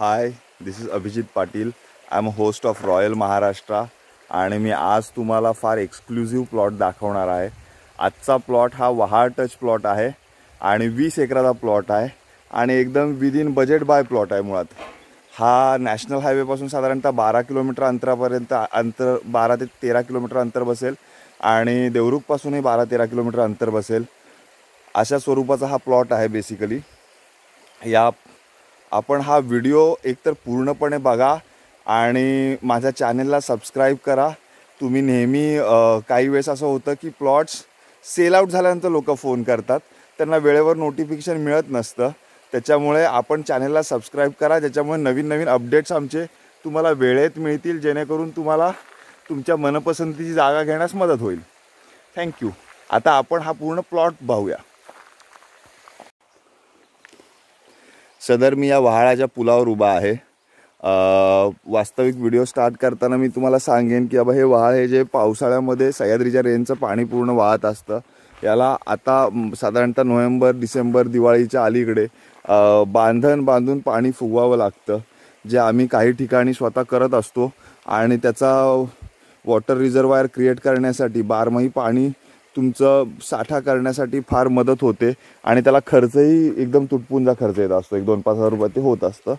high this is Abhijit Patil I am host of royal Maharashtra आणि मी आज तुम्हाला फार एक्सक्लुझिव्ह प्लॉट दाखवणार आहे आजचा प्लॉट हा वहा टच प्लॉट आहे आणि वीस एकराचा प्लॉट आहे आणि एकदम इन बजेट बाय प्लॉट आहे मुळात हा नॅशनल हायवेपासून साधारणतः बारा किलोमीटर अंतरापर्यंत अंतर बारा ते तेरा किलोमीटर अंतर बसेल आणि देवरुखपासूनही बारा तेरा किलोमीटर अंतर बसेल अशा स्वरूपाचा हा प्लॉट आहे बेसिकली या आपण हा व्हिडिओ एकतर पूर्णपणे बघा आणि माझ्या चॅनेलला सबस्क्राईब करा तुम्ही नेहमी काही वेळेस असं होतं की प्लॉट्स सेल आऊट झाल्यानंतर लोक फोन करतात त्यांना वेळेवर नोटिफिकेशन मिळत नसतं त्याच्यामुळे आपण चॅनेलला सबस्क्राईब करा ज्याच्यामुळे नवीन नवीन अपडेट्स आमचे तुम्हाला वेळेत मिळतील जेणेकरून तुम्हाला तुमच्या मनपसंतीची जागा घेण्यास मदत होईल थँक्यू आता आपण हा पूर्ण प्लॉट पाहूया सदर मी या वहाळाच्या पुलावर उभा आहे वास्तविक व्हिडिओ स्टार्ट करताना मी तुम्हाला सांगेन की बाबा हे वहाळ हे जे पावसाळ्यामध्ये सह्याद्रीच्या रेंजचं पाणी पूर्ण वाहत असतं याला आता साधारणतः नोव्हेंबर डिसेंबर दिवाळीच्या अलीकडे बांधण बांधून पाणी फुगवावं लागतं जे आम्ही काही ठिकाणी स्वतः करत असतो आणि त्याचा वॉटर रिझर्वायर क्रिएट करण्यासाठी बारमाही पाणी तुमचं साठा करण्यासाठी फार मदत होते आणि त्याला खर्चही एकदम तुटपुंजा खर्च येत असतो एक दोन पाच हजार रुपये ते होत असतं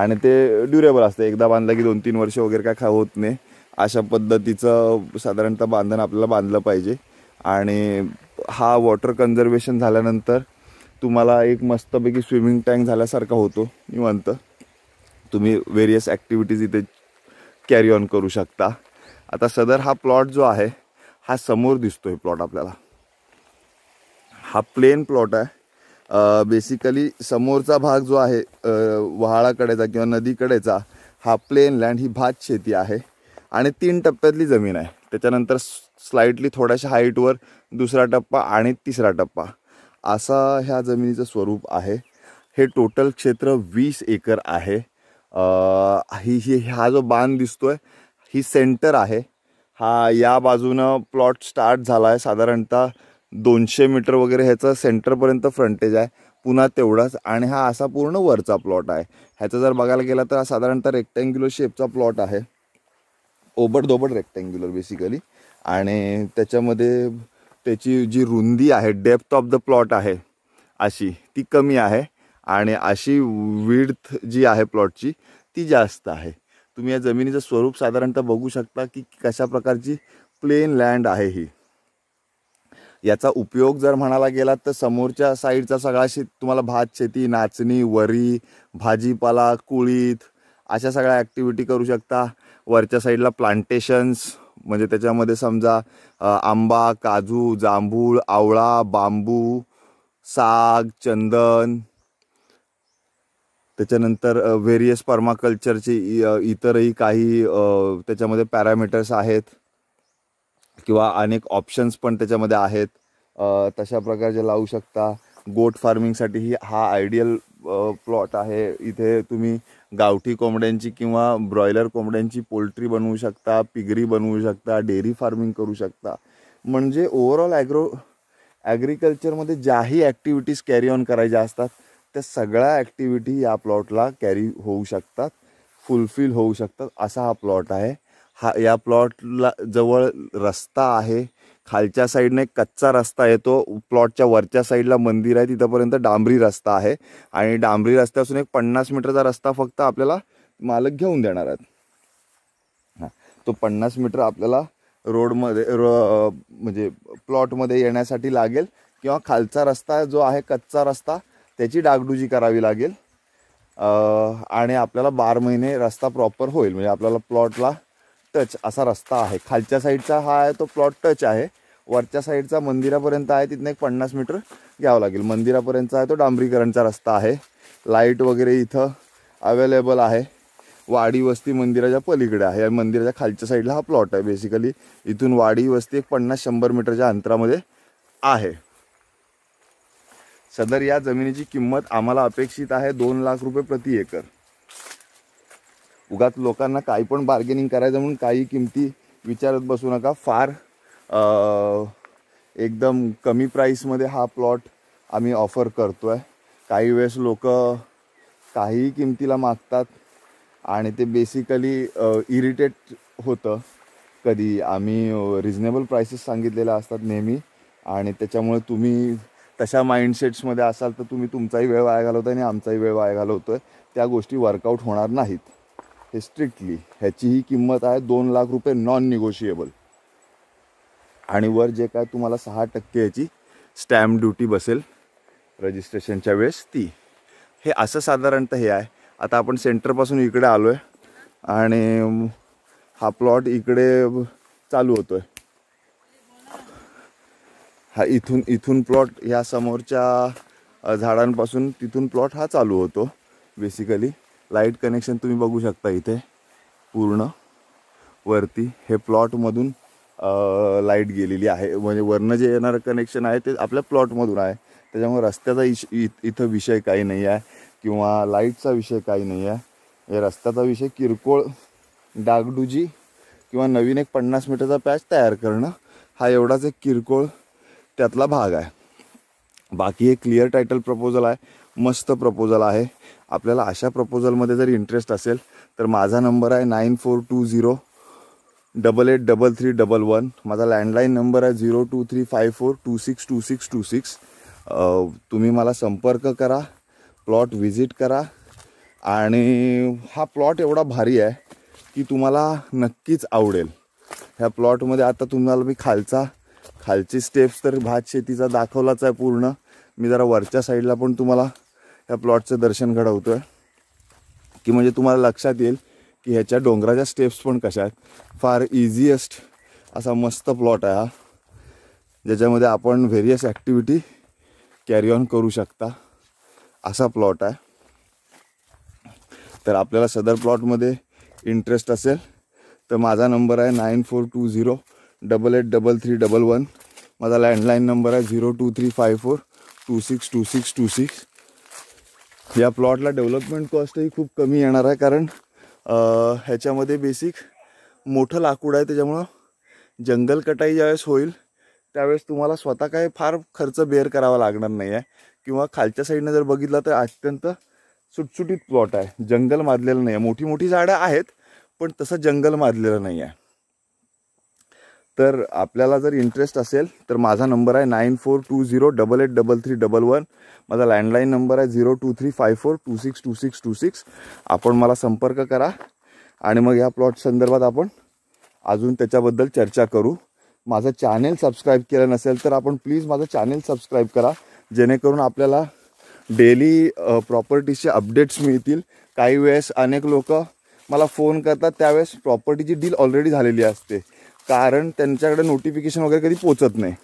आणि ते ड्युरेबल असतं एकदा बांधलं की दोन तीन वर्ष वगैरे काय खा होत नाही अशा पद्धतीचं साधारणतः बांधण आपल्याला बांधलं पाहिजे आणि हा वॉटर कन्झर्वेशन झाल्यानंतर तुम्हाला एक मस्तपैकी स्विमिंग टँक झाल्यासारखा होतो निवंत तुम्ही वेरियस ॲक्टिव्हिटीज इथे कॅरी ऑन करू शकता आता सदर हा प्लॉट जो आहे हा समोर दिसतोय प्लॉट आपल्याला हा प्लेन प्लॉट आहे बेसिकली समोरचा भाग जो आहे वहाळाकडेचा किंवा नदीकडेचा हा प्लेन लँड ही भात शेती आहे आणि तीन टप्प्यातली जमीन आहे त्याच्यानंतर स्लाइटली थोड्याशा हाईटवर दुसरा टप्पा आणि तिसरा टप्पा असा ह्या जमिनीचं स्वरूप आहे हे टोटल क्षेत्र वीस एकर आहे ही ही हा जो बांध दिसतोय ही सेंटर आहे हा या बाजूनं प्लॉट स्टार्ट झाला आहे साधारणतः दोनशे मीटर वगैरे ह्याचं सेंटरपर्यंत फ्रंटेज आहे पुन्हा तेवढाच आणि हा असा पूर्ण वरचा प्लॉट आहे ह्याचा जर बघायला गेला तर हा साधारणतः रेक्टँग्युलर शेपचा प्लॉट आहे ओबडधोबड रेक्टँग्युलर बेसिकली आणि त्याच्यामध्ये त्याची जी रुंदी आहे डेप्थ ऑफ द प्लॉट आहे अशी ती कमी आहे आणि अशी विड्थ जी आहे प्लॉटची ती जास्त आहे तुम्ही या जमिनीचं स्वरूप साधारणतः बघू शकता की कशा प्रकारची प्लेन लँड आहे ही याचा उपयोग जर म्हणायला गेला तर समोरच्या साईडचा सगळा शेत तुम्हाला भात शेती नाचणी वरी भाजीपाला कुळीत अशा सगळ्या ॲक्टिव्हिटी करू शकता वरच्या साईडला प्लांटेशन्स म्हणजे त्याच्यामध्ये समजा आंबा काजू जांभूळ आवळा बांबू साग चंदन त्याच्यानंतर व्हेरियस पर्माकल्चरचे इतरही काही त्याच्यामध्ये पॅरामीटर्स आहेत किंवा अनेक ऑप्शन्स पण त्याच्यामध्ये आहेत तशा प्रकारचे लावू शकता गोट फार्मिंगसाठी ही हा आयडियल प्लॉट आहे इथे तुम्ही गावठी कोंबड्यांची किंवा ब्रॉयलर कोंबड्यांची पोल्ट्री बनवू शकता पिगरी बनवू शकता डेअरी फार्मिंग करू शकता म्हणजे ओव्हरऑल ॲग्रो ॲग्रिकल्चरमध्ये ज्याही ॲक्टिव्हिटीज कॅरी ऑन करायच्या असतात त्या सगळ्या ॲक्टिव्हिटी या प्लॉटला कॅरी होऊ शकतात फुलफिल होऊ शकतात असा हा प्लॉट आहे हा या प्लॉटला जवळ रस्ता आहे खालच्या साईडने कच्चा रस्ता येतो प्लॉटच्या वरच्या साईडला मंदिर आहे तिथंपर्यंत डांबरी रस्ता आहे आणि डांबरी रस्त्यापासून एक पन्नास मीटरचा रस्ता फक्त आपल्याला मालक घेऊन देणार आहेत हां तो पन्नास मीटर आपल्याला रोडमध्ये रो म्हणजे प्लॉटमध्ये येण्यासाठी लागेल किंवा खालचा रस्ता जो आहे कच्चा रस्ता त्याची डागडुजी करावी लागेल आणि आपल्याला बार महिने रस्ता प्रॉपर होईल म्हणजे आपल्याला प्लॉटला टच असा रस्ता आहे खालच्या साईडचा हा आहे तो प्लॉट टच आहे वरच्या साईडचा मंदिरापर्यंत आहे तिथनं एक पन्नास मीटर घ्यावं लागेल मंदिरापर्यंतचा आहे तो डांबरीकरणचा रस्ता आहे लाईट वगैरे इथं अवेलेबल आहे वाडी वस्ती मंदिराच्या पलीकडे आहे या मंदिराच्या खालच्या साईडला हा प्लॉट आहे बेसिकली इथून वाडी वस्ती एक पन्नास शंभर मीटरच्या अंतरामध्ये आहे सदर या जमिनीची किंमत आम्हाला अपेक्षित आहे दोन लाख रुपये प्रति एकर उगाच लोकांना काही पण बार्गेनिंग करायचं म्हणून काही किमती विचारत बसू नका फार एकदम कमी प्राईसमध्ये हा प्लॉट आम्ही ऑफर करतो आहे काही वेळेस लोक काहीही किमतीला मागतात आणि ते बेसिकली इरिटेट होतं कधी आम्ही रिजनेबल प्राइसेस सांगितलेल्या असतात नेहमी आणि त्याच्यामुळे तुम्ही तशा माइंडसेट्समध्ये असाल तर तुम्ही तुमचाही वेळ वाया घालवता आणि आमचाही वेळ वाया घालवतो आहे त्या गोष्टी वर्कआउट होणार नाहीत हे स्ट्रिक्टली ह्याची ही किंमत आहे दोन लाख रुपये नॉन निगोशिएबल आणि वर जे काय तुम्हाला सहा टक्के याची स्टॅम्प ड्युटी बसेल रजिस्ट्रेशनच्या वेळेस ती हे असं साधारणतः हे आहे आता आपण सेंटरपासून इकडे आलो आहे आणि हा प्लॉट इकडे चालू होतो हा इथून इथून प्लॉट ह्या समोरच्या झाडांपासून तिथून प्लॉट हा चालू होतो बेसिकली लाईट कनेक्शन तुम्ही बघू शकता इथे पूर्ण वरती हे प्लॉटमधून लाईट गेलेली आहे म्हणजे वरनं जे येणारं कनेक्शन आहे ते आपल्या प्लॉटमधून आहे त्याच्यामुळे रस्त्याचा इश इथं विषय काही नाही आहे किंवा लाईटचा विषय काही नाही आहे हे रस्त्याचा विषय किरकोळ डागडुजी किंवा नवीन एक पन्नास मीटरचा पॅच तयार करणं हा एवढाच एक किरकोळ त्यातला भाग आहे बाकी एक क्लिअर टायटल प्रपोजल आहे मस्त प्रपोजल आहे आपल्याला अशा प्रपोजलमध्ये जर इंटरेस्ट असेल तर माझा नंबर आहे nine four two zero double eight double three double one माझा लँडलाईन नंबर आहे zero two three five four two six two six two six तुम्ही मला संपर्क करा प्लॉट व्हिजिट करा आणि हा प्लॉट एवढा भारी आहे की तुम्हाला नक्कीच आवडेल ह्या प्लॉटमध्ये आता तुम्हाला मी खालचा खालची स्टेप्स तर भात शेतीचा दाखवलाच आहे पूर्ण मी जरा वरच्या साईडला पण तुम्हाला ह्या प्लॉटचं दर्शन घडवतो आहे की म्हणजे तुम्हाला लक्षात येईल की ह्याच्या डोंगराच्या स्टेप्स पण कशा आहेत फार इझिएस्ट असा मस्त प्लॉट आहे हा ज्याच्यामध्ये आपण व्हेरियस ॲक्टिव्हिटी कॅरी ऑन करू शकता असा प्लॉट आहे तर आपल्याला सदर प्लॉटमध्ये इंटरेस्ट असेल तर माझा नंबर आहे nine four two zero double eight double three double one माझा लँडलाईन नंबर आहे zero two three five four two six two six two six या प्लॉटला डेव्हलपमेंट कॉस्टही खूप कमी येणार आहे कारण ह्याच्यामध्ये बेसिक मोठं लाकूड आहे त्याच्यामुळं जंगल कटाई ज्यावेळेस होईल त्यावेळेस तुम्हाला स्वतः काही फार खर्च बेअर करावा लागणार नाही आहे किंवा खालच्या साईडनं जर बघितलं तर अत्यंत सुटसुटीत प्लॉट आहे जंगल माजलेलं नाही आहे मोठी मोठी झाडं आहेत पण तसं जंगल माजलेलं नाही आहे तर आपल्याला जर इंटरेस्ट असेल तर माझा नंबर आहे nine four two zero double eight double three double one माझा लँडलाईन नंबर आहे zero two three five four two six two six two six आपण मला संपर्क करा आणि मग ह्या प्लॉट संदर्भात आपण अजून त्याच्याबद्दल चर्चा करू माझं चॅनेल सबस्क्राईब केलं नसेल तर आपण प्लीज माझं चॅनेल सबस्क्राईब करा जेणेकरून आपल्याला डेली प्रॉपर्टीचे अपडेट्स मिळतील काही वेळेस अनेक लोक मला फोन करतात त्यावेळेस प्रॉपर्टीची डील ऑलरेडी झालेली असते कारण त्यांच्याकडे नोटिफिकेशन वगैरे कधी पोचत नाही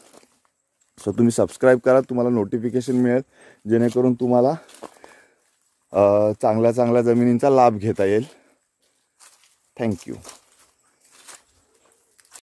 सो तुम्ही सबस्क्राईब करा तुम्हाला नोटिफिकेशन मिळेल जेणेकरून तुम्हाला चांगल्या चांगल्या जमिनींचा लाभ घेता येईल थँक्यू